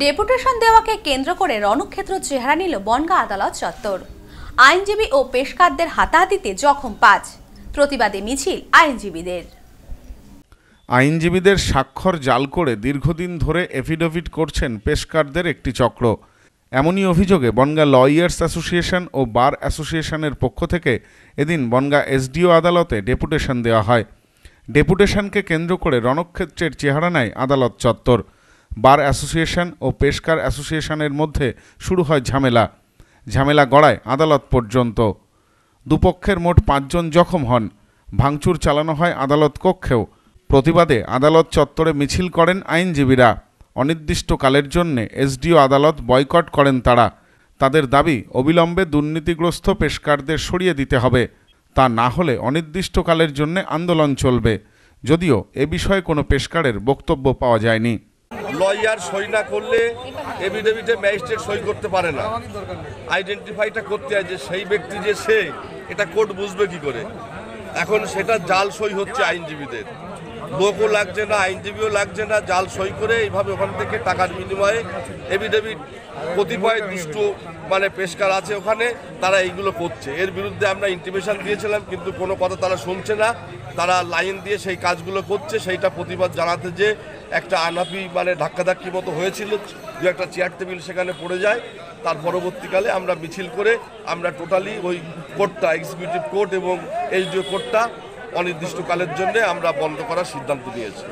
deputation দেওয়াকে কেন্দ্র করে রণক্ষেত্র চেহারা নিল বনগা আদালত চত্বর আইনজীবী ও পেশকারদের হাতাহাতিতে জখম পাঁচ প্রতিবাদে মিছিল আইনজীবীদের আইনজীবীদের স্বাক্ষর জাল করে দীর্ঘদিন ধরে এফিডেভিট করছেন পেশকারদের একটি চক্র এমনই অভিযোগে বনগা লয়ার্স অ্যাসোসিয়েশন ও বার অ্যাসোসিয়েশনের পক্ষ থেকে এদিন বনগা এসডিও আদালতে ডেপুটেশন দেওয়া হয় ডেপুটেশনকে কেন্দ্র করে রণক্ষেত্রের চেহারা নেয় আদালত চত্বর বার অ্যাসোসিয়েশন ও পেশকার অ্যাসোসিয়েশনের মধ্যে শুরু হয় ঝামেলা ঝামেলা গড়ায় আদালত পর্যন্ত দুপক্ষের মোট পাঁচজন জখম হন ভাঙচুর চালানো হয় আদালত কক্ষেও প্রতিবাদে আদালত চত্বরে মিছিল করেন আইনজীবীরা অনির্দিষ্টকালের জন্যে এসডিও আদালত বয়কট করেন তারা তাদের দাবি অবিলম্বে দুর্নীতিগ্রস্ত পেশকারদের সরিয়ে দিতে হবে তা না হলে অনির্দিষ্টকালের জন্য আন্দোলন চলবে যদিও এ বিষয়ে কোনো পেশকারের বক্তব্য পাওয়া যায়নি লয়ার সই না করলে এভিডেভিটে ম্যাজিস্ট্রেট সই করতে পারে না আইডেন্টিফাইটা করতে হয় যে সেই ব্যক্তি যে সে এটা কোর্ট বুঝবে কি করে এখন সেটা জাল সই হচ্ছে আইনজীবীদের লোকও লাগছে না আইনজীবীও লাগছে না জাল সই করে এইভাবে ওখান থেকে টাকার বিনিময়ে এভিডেভিট কতিপয় দুষ্ট মানে পেশকার আছে ওখানে তারা এইগুলো করছে এর বিরুদ্ধে আমরা ইন্টিমেশন দিয়েছিলাম কিন্তু কোনো কথা তারা শুনছে না তারা লাইন দিয়ে সেই কাজগুলো করছে সেইটা প্রতিবাদ জানাতে যে একটা আনাপি মানে ধাক্কাধাক্কি মতো হয়েছিল দু একটা চেয়ার টেবিল সেখানে পড়ে যায় তার পরবর্তীকালে আমরা মিছিল করে আমরা টোটালি ওই কোর্টটা এক্সিকিউটিভ কোর্ট এবং এসডিও কোর্টটা অনির্দিষ্টকালের জন্য আমরা বন্ধ করার সিদ্ধান্ত নিয়েছি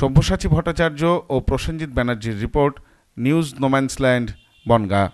সব্যসাচী ভট্টাচার্য ও প্রসেনজিৎ ব্যানার্জির রিপোর্ট নিউজ নোম্যান্সল্যান্ড বনগাঁ